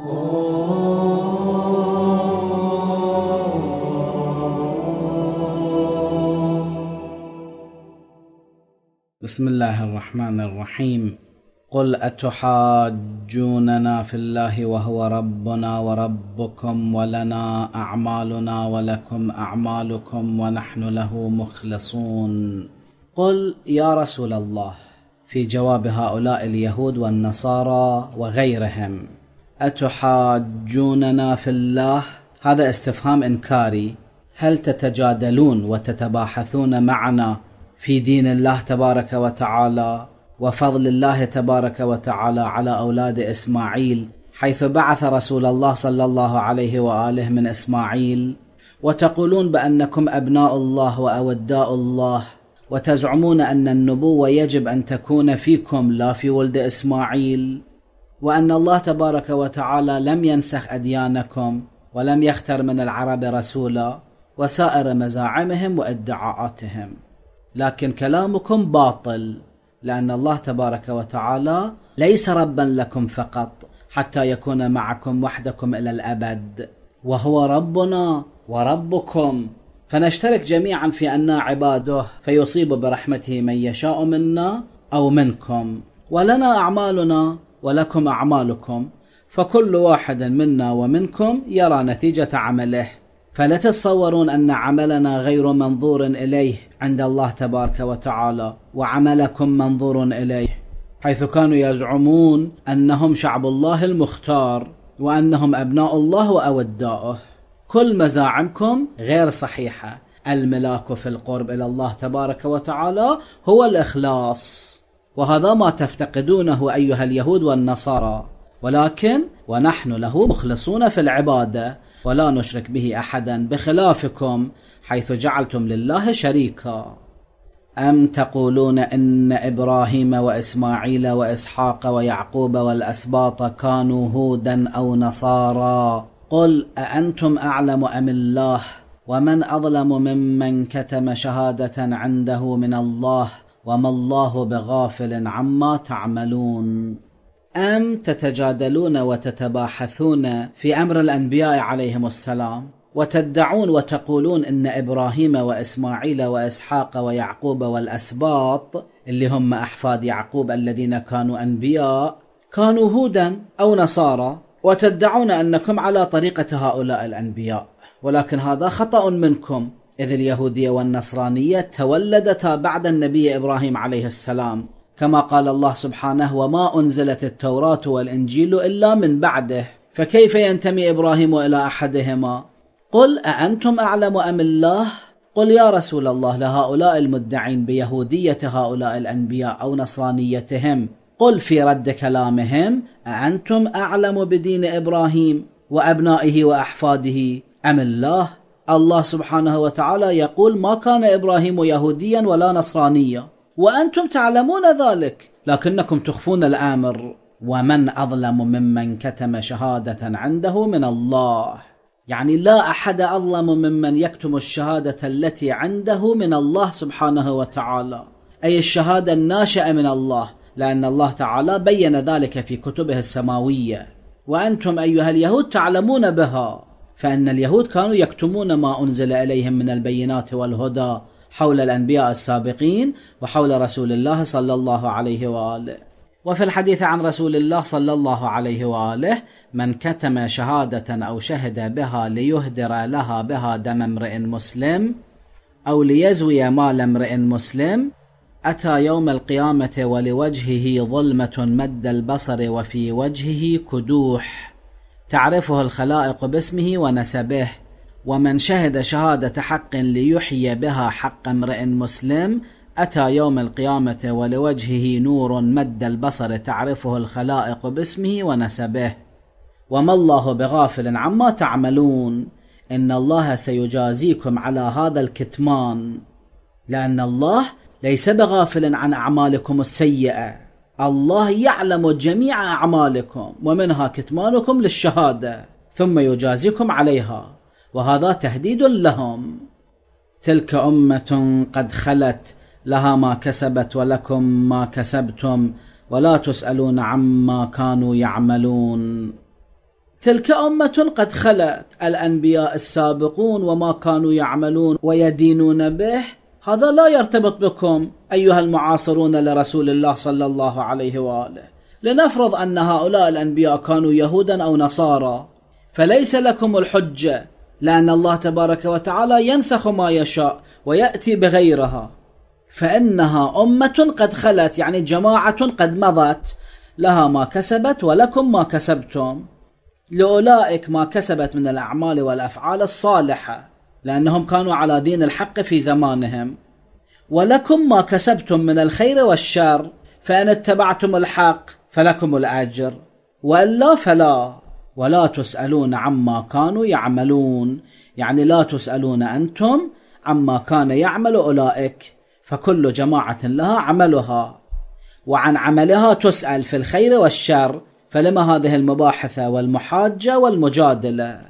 بسم الله الرحمن الرحيم قل أتحاجوننا في الله وهو ربنا وربكم ولنا أعمالنا ولكم أعمالكم ونحن له مخلصون قل يا رسول الله في جواب هؤلاء اليهود والنصارى وغيرهم أتحاجوننا في الله هذا استفهام إنكاري هل تتجادلون وتتباحثون معنا في دين الله تبارك وتعالى وفضل الله تبارك وتعالى على أولاد إسماعيل حيث بعث رسول الله صلى الله عليه وآله من إسماعيل وتقولون بأنكم أبناء الله وأوداء الله وتزعمون أن النبوة يجب أن تكون فيكم لا في ولد إسماعيل وأن الله تبارك وتعالى لم ينسخ أديانكم ولم يختر من العرب رسولا وسائر مزاعمهم وادعاءاتهم لكن كلامكم باطل لأن الله تبارك وتعالى ليس ربا لكم فقط حتى يكون معكم وحدكم إلى الأبد وهو ربنا وربكم فنشترك جميعا في أننا عباده فيصيب برحمته من يشاء منا أو منكم ولنا أعمالنا ولكم اعمالكم فكل واحد منا ومنكم يرى نتيجه عمله فلا تتصورون ان عملنا غير منظور اليه عند الله تبارك وتعالى وعملكم منظور اليه حيث كانوا يزعمون انهم شعب الله المختار وانهم ابناء الله واوداؤه كل مزاعمكم غير صحيحه الملاك في القرب الى الله تبارك وتعالى هو الاخلاص وهذا ما تفتقدونه أيها اليهود والنصارى ولكن ونحن له مخلصون في العبادة ولا نشرك به أحدا بخلافكم حيث جعلتم لله شريكا أم تقولون إن إبراهيم وإسماعيل وإسحاق ويعقوب والأسباط كانوا هودا أو نصارى قل أأنتم أعلم أم الله ومن أظلم ممن كتم شهادة عنده من الله وما الله بغافل عما تعملون ام تتجادلون وتتباحثون في امر الانبياء عليهم السلام وتدعون وتقولون ان ابراهيم واسماعيل واسحاق ويعقوب والاسباط اللي هم احفاد يعقوب الذين كانوا انبياء كانوا هودا او نصارى وتدعون انكم على طريقه هؤلاء الانبياء ولكن هذا خطا منكم إذ اليهودية والنصرانية تولدتا بعد النبي إبراهيم عليه السلام كما قال الله سبحانه وما أنزلت التوراة والإنجيل إلا من بعده فكيف ينتمي إبراهيم إلى أحدهما قل أأنتم أعلم أم الله قل يا رسول الله لهؤلاء المدعين بيهودية هؤلاء الأنبياء أو نصرانيتهم قل في رد كلامهم أأنتم أعلم بدين إبراهيم وأبنائه وأحفاده أم الله الله سبحانه وتعالى يقول ما كان ابراهيم يهوديا ولا نصرانيا وانتم تعلمون ذلك لكنكم تخفون الامر ومن اظلم ممن كتم شهاده عنده من الله يعني لا احد اظلم ممن يكتم الشهاده التي عنده من الله سبحانه وتعالى اي الشهاده الناشئه من الله لان الله تعالى بين ذلك في كتبه السماويه وانتم ايها اليهود تعلمون بها فأن اليهود كانوا يكتمون ما أنزل إليهم من البينات والهدى حول الأنبياء السابقين وحول رسول الله صلى الله عليه وآله وفي الحديث عن رسول الله صلى الله عليه وآله من كتم شهادة أو شهد بها ليهدر لها بها دم امرئ مسلم أو ليزوي مال امرئ مسلم أتى يوم القيامة ولوجهه ظلمة مد البصر وفي وجهه كدوح تعرفه الخلائق باسمه ونسبه ومن شهد شهادة حق ليحيي بها حق امرئ مسلم أتى يوم القيامة ولوجهه نور مد البصر تعرفه الخلائق باسمه ونسبه وما الله بغافل عما تعملون إن الله سيجازيكم على هذا الكتمان لأن الله ليس بغافل عن أعمالكم السيئة الله يعلم جميع أعمالكم ومنها كتمانكم للشهادة ثم يجازيكم عليها وهذا تهديد لهم تلك أمة قد خلت لها ما كسبت ولكم ما كسبتم ولا تسألون عما كانوا يعملون تلك أمة قد خلت الأنبياء السابقون وما كانوا يعملون ويدينون به هذا لا يرتبط بكم ايها المعاصرون لرسول الله صلى الله عليه واله لنفرض ان هؤلاء الانبياء كانوا يهودا او نصارى فليس لكم الحجه لان الله تبارك وتعالى ينسخ ما يشاء وياتي بغيرها فانها امه قد خلت يعني جماعه قد مضت لها ما كسبت ولكم ما كسبتم لاولئك ما كسبت من الاعمال والافعال الصالحه لأنهم كانوا على دين الحق في زمانهم ولكم ما كسبتم من الخير والشر فإن اتبعتم الحق فلكم الأجر وإلا فلا ولا تسألون عما كانوا يعملون يعني لا تسألون أنتم عما كان يعمل أولئك فكل جماعة لها عملها وعن عملها تسأل في الخير والشر فلما هذه المباحثة والمحاجة والمجادلة